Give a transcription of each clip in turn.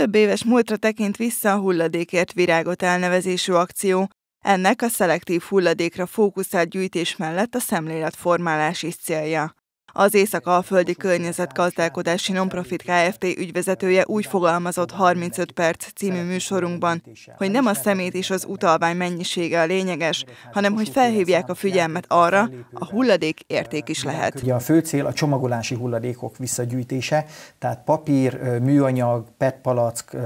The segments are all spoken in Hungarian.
Több éves múltra tekint vissza a hulladékért virágot elnevezésű akció. Ennek a szelektív hulladékra fókuszált gyűjtés mellett a szemléletformálás is célja. Az Észak-Alföldi Környezetgazdálkodási Nonprofit Kft. ügyvezetője úgy fogalmazott 35 perc című műsorunkban, hogy nem a szemét és az utalvány mennyisége a lényeges, hanem hogy felhívják a figyelmet arra, a hulladék érték is lehet. Ugye a fő cél a csomagolási hulladékok visszagyűjtése, tehát papír, műanyag, petpalack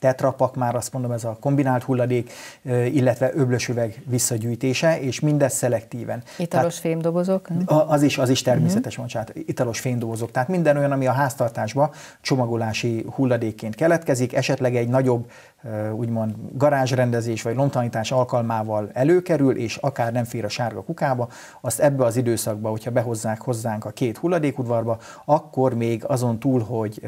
tetrapak, már azt mondom, ez a kombinált hulladék, illetve öblösüveg visszagyűjtése, és mindez szelektíven. Italos tehát, fémdobozok? Az is, az is mhm. természetes, uh-huh. bocsánat, italos fémdobozok. Tehát minden olyan, ami a háztartásba csomagolási hulladékként keletkezik, esetleg egy nagyobb úgymond garázsrendezés vagy lomtanítás alkalmával előkerül, és akár nem fér a sárga kukába, azt ebbe az időszakba, hogyha behozzák hozzánk a két hulladékudvarba, akkor még azon túl, hogy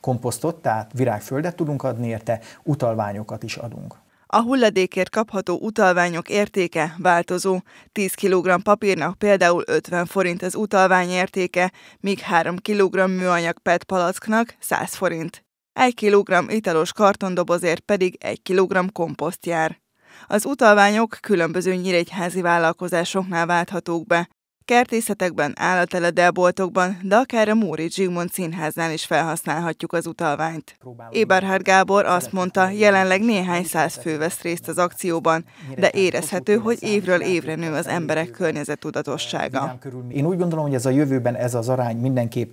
komposztot, tehát virágföldet tudunk adni érte, utalványokat is adunk. A hulladékért kapható utalványok értéke változó. 10 kg papírnak például 50 forint az utalvány értéke, míg 3 kg műanyag PET palacknak 100 forint. 1 kg italos kartondobozért pedig 1 kg komposzt jár. Az utalványok különböző nyíregyházi vállalkozásoknál válthatók be. Kertészetekben, állateledelboltokban, de akár a Móri Zsigmond színháznál is felhasználhatjuk az utalványt. Éberhard Gábor azt mondta, jelenleg néhány száz fő vesz részt az akcióban, de érezhető, hogy évről évre nő az emberek tudatossága. Én úgy gondolom, hogy ez a jövőben ez az arány mindenképp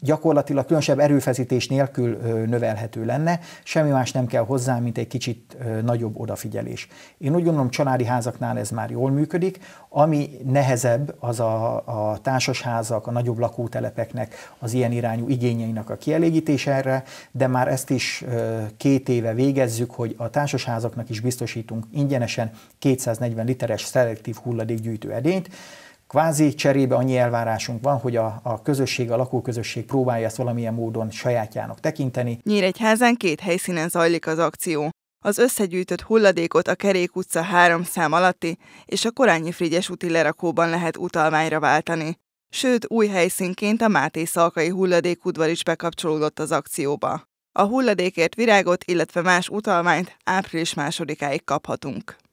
gyakorlatilag különösebb erőfeszítés nélkül növelhető lenne, semmi más nem kell hozzá, mint egy kicsit nagyobb odafigyelés. Én úgy gondolom, családi házaknál ez már jól működik, ami nehezebb, az a, a társasházak, a nagyobb lakótelepeknek az ilyen irányú igényeinek a kielégítése erre, de már ezt is két éve végezzük, hogy a társasházaknak is biztosítunk ingyenesen 240 literes szelektív hulladékgyűjtő edényt, Kvázi cserébe annyi elvárásunk van, hogy a, a közösség, a lakóközösség próbálja ezt valamilyen módon sajátjának tekinteni. Nyíregyházán két helyszínen zajlik az akció. Az összegyűjtött hulladékot a Kerék utca három szám alatti és a Korányi Frigyes úti lerakóban lehet utalványra váltani. Sőt, új helyszínként a Máté Szalkai hulladékudvar is bekapcsolódott az akcióba. A hulladékért virágot, illetve más utalványt április másodikáig kaphatunk.